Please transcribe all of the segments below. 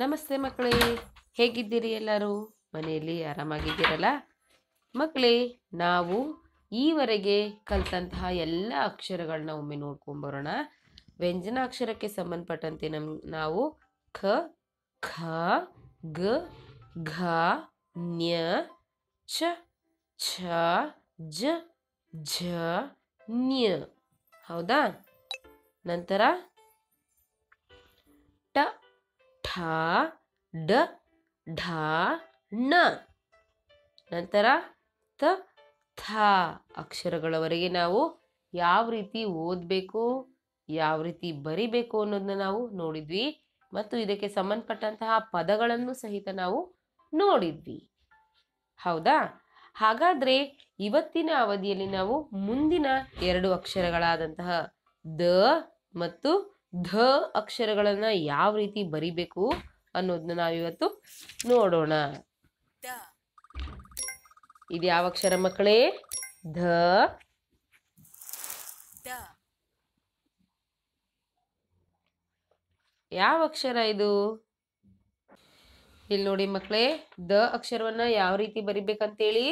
ನಮಸ್ತೆ ಮಕ್ಕಳೇ ಹೇಗಿದ್ದೀರಿ ಎಲ್ಲರೂ ಮನೆಯಲ್ಲಿ ಆರಾಮಾಗಿದ್ದೀರಲ್ಲ ಮಕ್ಕಳೇ ನಾವು ಈವರೆಗೆ ಕಲ್ತಂತಹ ಎಲ್ಲ ಅಕ್ಷರಗಳನ್ನ ಒಮ್ಮೆ ನೋಡ್ಕೊಂಬರೋಣ ವ್ಯಂಜನಾಕ್ಷರಕ್ಕೆ ಸಂಬಂಧಪಟ್ಟಂತೆ ನಮ್ ನಾವು ಖ ಖ ಗ ಘ ನ್ಯ ಛ ಛ ಜ ಝ ನ್ಯ ಹೌದಾ ನಂತರ ಢ ಡ ಢ ಣ ನಂತರ ತ ಥ ಅಕ್ಷರಗಳವರೆಗೆ ನಾವು ಯಾವ ರೀತಿ ಓದಬೇಕು ಯಾವ ರೀತಿ ಬರಿಬೇಕು ಅನ್ನೋದನ್ನ ನಾವು ನೋಡಿದ್ವಿ ಮತ್ತು ಇದಕ್ಕೆ ಸಂಬಂಧಪಟ್ಟಂತಹ ಪದಗಳನ್ನು ಸಹಿತ ನಾವು ನೋಡಿದ್ವಿ ಹೌದಾ ಹಾಗಾದರೆ ಇವತ್ತಿನ ಅವಧಿಯಲ್ಲಿ ನಾವು ಮುಂದಿನ ಎರಡು ಅಕ್ಷರಗಳಾದಂತಹ ದ ಮತ್ತು ಧ ಅಕ್ಷರಗಳನ್ನು ಯಾವ ರೀತಿ ಬರಿಬೇಕು ಅನ್ನೋದನ್ನ ನಾವಿವತ್ತು ನೋಡೋಣ ಇದು ಯಾವ ಅಕ್ಷರ ಮಕ್ಕಳೇ ಧ ಯಾವ ಅಕ್ಷರ ಇದು ಇಲ್ಲಿ ನೋಡಿ ಮಕ್ಕಳೇ ದ ಅಕ್ಷರವನ್ನ ಯಾವ ರೀತಿ ಬರಿಬೇಕಂತೇಳಿ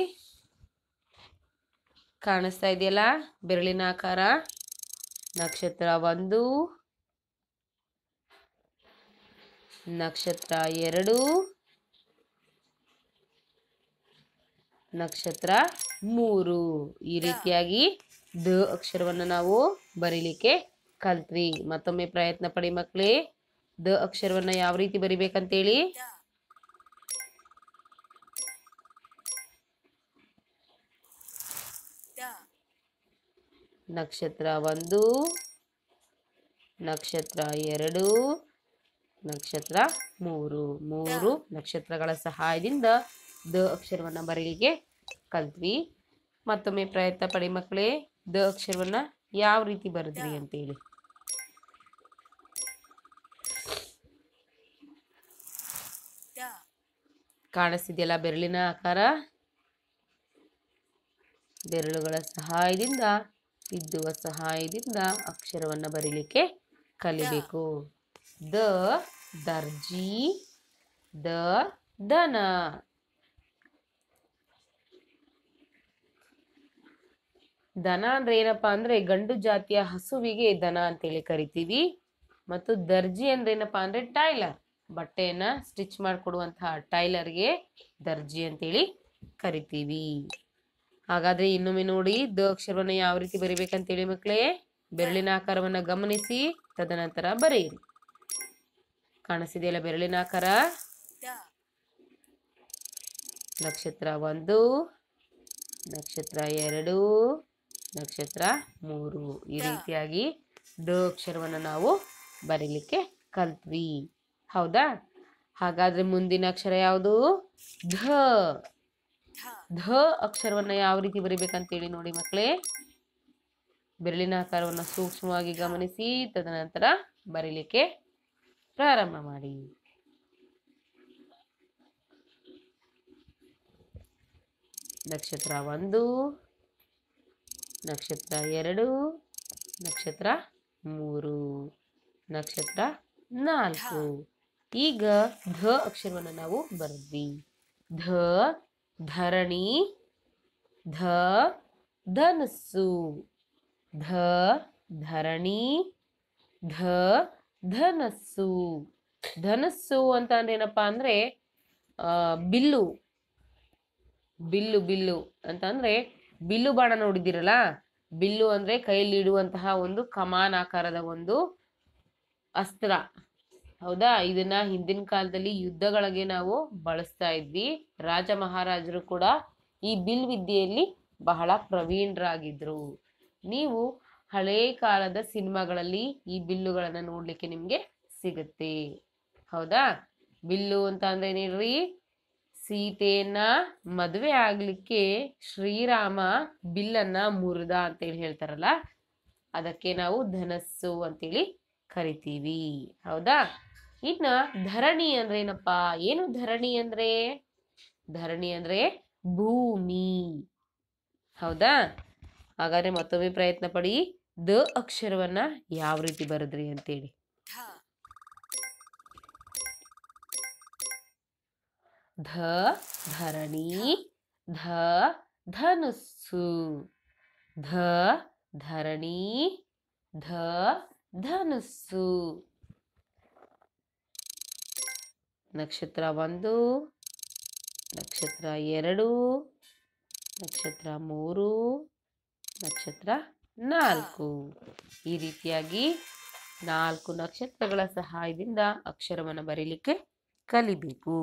ಕಾಣಿಸ್ತಾ ಇದೆಯಲ್ಲ ಬೆರಳಿನ ಆಕಾರ ನಕ್ಷತ್ರ ಒಂದು ನಕ್ಷತ್ರ ಎರಡು ನಕ್ಷತ್ರ ಮೂರು ಈ ರೀತಿಯಾಗಿ ದ ಅಕ್ಷರವನ್ನು ನಾವು ಬರೀಲಿಕ್ಕೆ ಕಲ್ತ್ರಿ ಮತ್ತೊಮ್ಮೆ ಪ್ರಯತ್ನ ಪಡಿ ಮಕ್ಕಳೇ ದ ಅಕ್ಷರವನ್ನ ಯಾವ ರೀತಿ ಬರಿಬೇಕಂತೇಳಿ ನಕ್ಷತ್ರ ಒಂದು ನಕ್ಷತ್ರ ಎರಡು ನಕ್ಷತ್ರ ಮೂರು ಮೂರು ನಕ್ಷತ್ರಗಳ ಸಹಾಯದಿಂದ ದ ಅಕ್ಷರವನ್ನು ಬರೀಲಿಕ್ಕೆ ಕಲ್ತ್ವಿ ಮತ್ತೊಮ್ಮೆ ಪ್ರಯತ್ನ ಪಡಿ ಮಕ್ಕಳೇ ದ ಅಕ್ಷರವನ್ನು ಯಾವ ರೀತಿ ಬರೆದ್ರಿ ಅಂತೇಳಿ ಕಾಣಿಸ್ತಿದೆಯಲ್ಲ ಬೆರಳಿನ ಆಕಾರ ಬೆರಳುಗಳ ಸಹಾಯದಿಂದ ಇದ್ದುವ ಸಹಾಯದಿಂದ ಅಕ್ಷರವನ್ನು ಬರೀಲಿಕ್ಕೆ ಕಲಿಬೇಕು ದ ದರ್ಜಿ ದ ದನ ದನ ಅಂದ್ರೆ ಏನಪ್ಪಾ ಅಂದ್ರೆ ಗಂಡು ಜಾತಿಯ ಹಸುವಿಗೆ ದನ ಅಂತೇಳಿ ಕರಿತೀವಿ ಮತ್ತು ದರ್ಜಿ ಅಂದ್ರೆ ಏನಪ್ಪಾ ಅಂದ್ರೆ ಟೈಲರ್ ಬಟ್ಟೆಯನ್ನ ಸ್ಟಿಚ್ ಮಾಡಿಕೊಡುವಂತಹ ಟೈಲರ್ಗೆ ದರ್ಜಿ ಅಂತೇಳಿ ಕರಿತೀವಿ ಹಾಗಾದ್ರೆ ಇನ್ನೊಮ್ಮೆ ನೋಡಿ ದ ಅಕ್ಷರವನ್ನು ಯಾವ ರೀತಿ ಬರಿಬೇಕಂತೇಳಿ ಮಕ್ಕಳೇ ಬೆರಳಿನ ಆಕಾರವನ್ನ ಗಮನಿಸಿ ತದನಂತರ ಬರೆಯಿರಿ ಕಾಣಿಸಿದೆಯಲ್ಲ ಬೆರಳಿನ ಆಕಾರ ನಕ್ಷತ್ರ ಒಂದು ನಕ್ಷತ್ರ ಎರಡು ನಕ್ಷತ್ರ ಮೂರು ಈ ರೀತಿಯಾಗಿ ದ ಅಕ್ಷರವನ್ನು ನಾವು ಬರೀಲಿಕ್ಕೆ ಕಲ್ತ್ವಿ ಹೌದಾ ಹಾಗಾದ್ರೆ ಮುಂದಿನ ಅಕ್ಷರ ಯಾವುದು ಧ ಧ ಅಕ್ಷರವನ್ನು ಯಾವ ರೀತಿ ಹೇಳಿ ನೋಡಿ ಮಕ್ಕಳೇ ಬೆರಳಿನ ಆಕಾರವನ್ನು ಸೂಕ್ಷ್ಮವಾಗಿ ಗಮನಿಸಿ ತದನಂತರ ಬರೀಲಿಕ್ಕೆ ಪ್ರಾರಂಭ ಮಾಡಿ ನಕ್ಷತ್ರ ಒಂದು ನಕ್ಷತ್ರ ಎರಡು ನಕ್ಷತ್ರ ಮೂರು ನಕ್ಷತ್ರ ನಾಲ್ಕು ಈಗ ಧ ಅಕ್ಷರವನ್ನು ನಾವು ಬರೆದ್ವಿ ಧ ಧರಣಿ ಧ ಧನಸ್ಸು ಧ ಧರಣಿ ಧ ಧನಸ್ಸು ಧನಸ್ಸು ಅಂತ ಅಂದ್ರೆ ಏನಪ್ಪಾ ಅಂದ್ರೆ ಬಿಲ್ಲು ಬಿಲ್ಲು ಬಿಲ್ಲು ಅಂತ ಅಂದ್ರೆ ಬಿಲ್ಲು ಬಾಣ ನೋಡಿದಿರಲ್ಲ ಬಿಲ್ಲು ಅಂದ್ರೆ ಕೈಯಲ್ಲಿ ಇಡುವಂತಹ ಒಂದು ಕಮಾನಾಕಾರದ ಒಂದು ಅಸ್ತ್ರ ಹೌದಾ ಇದನ್ನ ಹಿಂದಿನ ಕಾಲದಲ್ಲಿ ಯುದ್ಧಗಳಿಗೆ ನಾವು ಬಳಸ್ತಾ ಇದ್ವಿ ರಾಜ ಮಹಾರಾಜರು ಕೂಡ ಈ ಬಿಲ್ ವಿದ್ಯೆಯಲ್ಲಿ ಬಹಳ ಪ್ರವೀಣರಾಗಿದ್ರು ನೀವು ಹಳೇ ಕಾಲದ ಸಿನಿಮಾಗಳಲ್ಲಿ ಈ ಬಿಲ್ಲುಗಳನ್ನ ನೋಡ್ಲಿಕ್ಕೆ ನಿಮ್ಗೆ ಸಿಗುತ್ತೆ ಹೌದಾ ಬಿಲ್ಲು ಅಂತ ಅಂದ್ರೆ ನೀಡ್ರಿ ಸೀತೆಯನ್ನ ಮದುವೆ ಆಗ್ಲಿಕ್ಕೆ ಶ್ರೀರಾಮ ಬಿಲ್ಲನ್ನ ಮುರಿದ ಅಂತೇಳಿ ಹೇಳ್ತಾರಲ್ಲ ಅದಕ್ಕೆ ನಾವು ಧನಸ್ಸು ಅಂತೇಳಿ ಕರಿತೀವಿ ಹೌದಾ ಇನ್ನ ಧರಣಿ ಅಂದ್ರೆ ಏನಪ್ಪಾ ಏನು ಧರಣಿ ಅಂದ್ರೆ ಧರಣಿ ಅಂದ್ರೆ ಭೂಮಿ ಹೌದಾ ಹಾಗಾದ್ರೆ ಮತ್ತೊಮ್ಮೆ ಪ್ರಯತ್ನ ಪಡಿ ದ ಅಕ್ಷರವನ್ನ ಯಾವ ರೀತಿ ಬರೆದ್ರಿ ಅಂತೇಳಿ ಧ ಧರಣಿ ಧ ಧನುಸ್ಸು ಧ ಧರಣಿ ಧ ಧನಸ್ಸು ನಕ್ಷತ್ರ ಒಂದು ನಕ್ಷತ್ರ ಎರಡು ನಕ್ಷತ್ರ ಮೂರು ನಕ್ಷತ್ರ ನಾಲ್ಕು ಈ ರೀತಿಯಾಗಿ ನಾಲ್ಕು ನಕ್ಷತ್ರಗಳ ಸಹಾಯದಿಂದ ಅಕ್ಷರವನ್ನು ಬರೀಲಿಕ್ಕೆ ಕಲಿಬೇಕು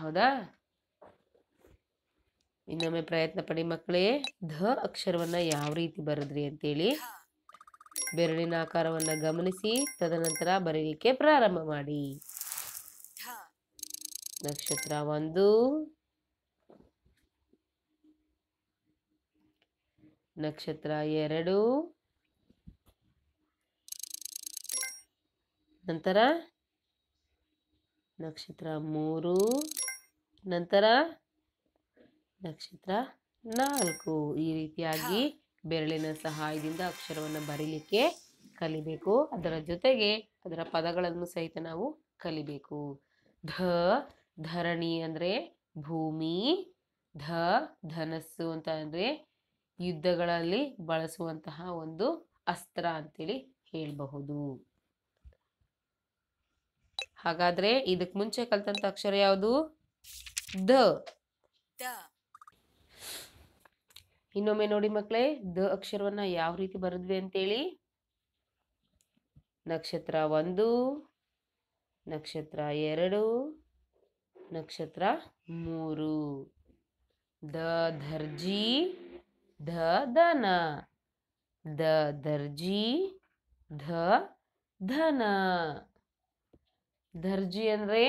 ಹೌದಾ ಇನ್ನೊಮ್ಮೆ ಪ್ರಯತ್ನ ಪಡಿ ಮಕ್ಕಳೇ ಧ ಅಕ್ಷರವನ್ನ ಯಾವ ರೀತಿ ಬರೆದ್ರಿ ಅಂತೇಳಿ ಬೆರಳಿನ ಆಕಾರವನ್ನ ಗಮನಿಸಿ ತದನಂತರ ಬರೀಲಿಕ್ಕೆ ಪ್ರಾರಂಭ ಮಾಡಿ ನಕ್ಷತ್ರ ಒಂದು ನಕ್ಷತ್ರ ಎರಡು ನಂತರ ನಕ್ಷತ್ರ ಮೂರು ನಂತರ ನಕ್ಷತ್ರ ನಾಲ್ಕು ಈ ರೀತಿಯಾಗಿ ಬೆರಳಿನ ಸಹಾಯದಿಂದ ಅಕ್ಷರವನ್ನು ಬರೀಲಿಕ್ಕೆ ಕಲಿಬೇಕು ಅದರ ಜೊತೆಗೆ ಅದರ ಪದಗಳನ್ನು ಸಹಿತ ನಾವು ಕಲಿಬೇಕು ಧ ಧರಣಿ ಅಂದರೆ ಭೂಮಿ ಧ ಧನಸ್ಸು ಅಂತ ಅಂದರೆ ಯುದ್ಧಗಳಲ್ಲಿ ಬಳಸುವಂತಹ ಒಂದು ಅಸ್ತ್ರ ಅಂತೇಳಿ ಹೇಳಬಹುದು ಹಾಗಾದ್ರೆ ಇದಕ್ ಮುಂಚೆ ಕಲ್ತಂತ ಅಕ್ಷರ ಯಾವುದು ದ ಇನ್ನೊಮ್ಮೆ ನೋಡಿ ಮಕ್ಕಳೇ ದ ಅಕ್ಷರವನ್ನ ಯಾವ ರೀತಿ ಬರೆದ್ವಿ ಅಂತೇಳಿ ನಕ್ಷತ್ರ ಒಂದು ನಕ್ಷತ್ರ ಎರಡು ನಕ್ಷತ್ರ ಮೂರು ದ ದರ್ಜಿ ಧ ದನ ದ ದರ್ಜಿ ಧ ಧನ ದರ್ಜಿ ಅಂದರೆ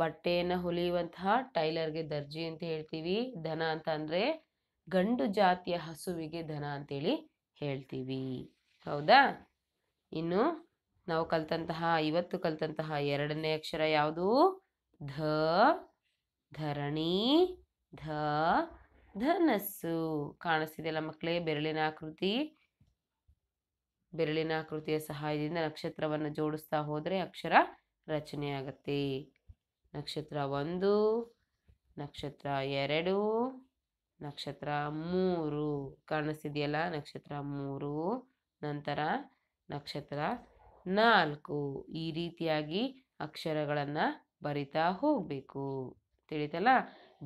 ಬಟ್ಟೆಯನ್ನು ಹೊಲಿಯುವಂತಹ ಟೈಲರ್ಗೆ ದರ್ಜಿ ಅಂತ ಹೇಳ್ತೀವಿ ಧನ ಅಂತ ಅಂದರೆ ಗಂಡು ಜಾತಿಯ ಹಸುವಿಗೆ ಧನ ಅಂತೇಳಿ ಹೇಳ್ತೀವಿ ಹೌದಾ ಇನ್ನು ನಾವು ಕಲ್ತಂತಹ ಇವತ್ತು ಕಲ್ತಂತಹ ಎರಡನೇ ಅಕ್ಷರ ಯಾವುದು ಧ ಧರಣಿ ಧ ಧನಸ್ಸು ಕಾಣಿಸ್ತಿದೆಯಲ್ಲ ಮಕ್ಕಳೇ ಬೆರಳಿನ ಆಕೃತಿ ಬೆರಳಿನ ಆಕೃತಿಯ ಸಹಾಯದಿಂದ ನಕ್ಷತ್ರವನ್ನು ಜೋಡಿಸ್ತಾ ಹೋದರೆ ಅಕ್ಷರ ರಚನೆಯಾಗತ್ತೆ ನಕ್ಷತ್ರ ಒಂದು ನಕ್ಷತ್ರ ಎರಡು ನಕ್ಷತ್ರ ಮೂರು ಕಾಣಿಸ್ತಿದೆಯಲ್ಲ ನಕ್ಷತ್ರ ಮೂರು ನಂತರ ನಕ್ಷತ್ರ ನಾಲ್ಕು ಈ ರೀತಿಯಾಗಿ ಅಕ್ಷರಗಳನ್ನು ಬರಿತಾ ಹೋಗಬೇಕು ತಿಳಿತಲ್ಲ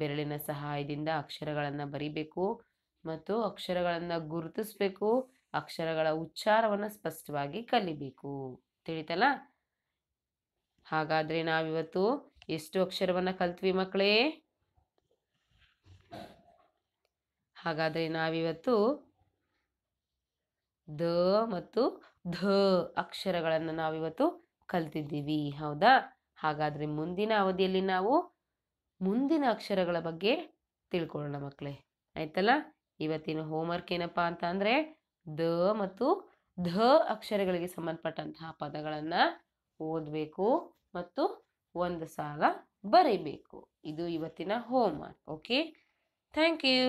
ಬೆರಳಿನ ಸಹಾಯದಿಂದ ಅಕ್ಷರಗಳನ್ನು ಬರಿಬೇಕು ಮತ್ತು ಅಕ್ಷರಗಳನ್ನು ಗುರುತಿಸಬೇಕು ಅಕ್ಷರಗಳ ಉಚ್ಚಾರವನ್ನು ಸ್ಪಷ್ಟವಾಗಿ ಕಲಿಬೇಕು ತಿಳಿತಲ್ಲ ಹಾಗಾದರೆ ನಾವಿವತ್ತು ಎಷ್ಟು ಅಕ್ಷರವನ್ನು ಕಲ್ತ್ವಿ ಮಕ್ಕಳೇ ಹಾಗಾದರೆ ನಾವಿವತ್ತು ದ ಮತ್ತು ಧ ಅಕ್ಷರಗಳನ್ನು ನಾವಿವತ್ತು ಕಲ್ತಿದ್ದೀವಿ ಹೌದಾ ಹಾಗಾದರೆ ಮುಂದಿನ ಅವಧಿಯಲ್ಲಿ ನಾವು ಮುಂದಿನ ಅಕ್ಷರಗಳ ಬಗ್ಗೆ ತಿಳ್ಕೊಳ್ಳೋಣ ಮಕ್ಕಳೇ ಆಯ್ತಲ್ಲ ಇವತ್ತಿನ ಹೋಮ್ವರ್ಕ್ ಏನಪ್ಪ ಅಂತ ಅಂದರೆ ದ ಮತ್ತು ಧ ಅಕ್ಷರಗಳಿಗೆ ಸಂಬಂಧಪಟ್ಟಂತಹ ಪದಗಳನ್ನು ಓದಬೇಕು ಮತ್ತು ಒಂದು ಸಾಲ ಬರೀಬೇಕು ಇದು ಇವತ್ತಿನ ಹೋಮ್ವರ್ಕ್ ಓಕೆ ಥ್ಯಾಂಕ್ ಯು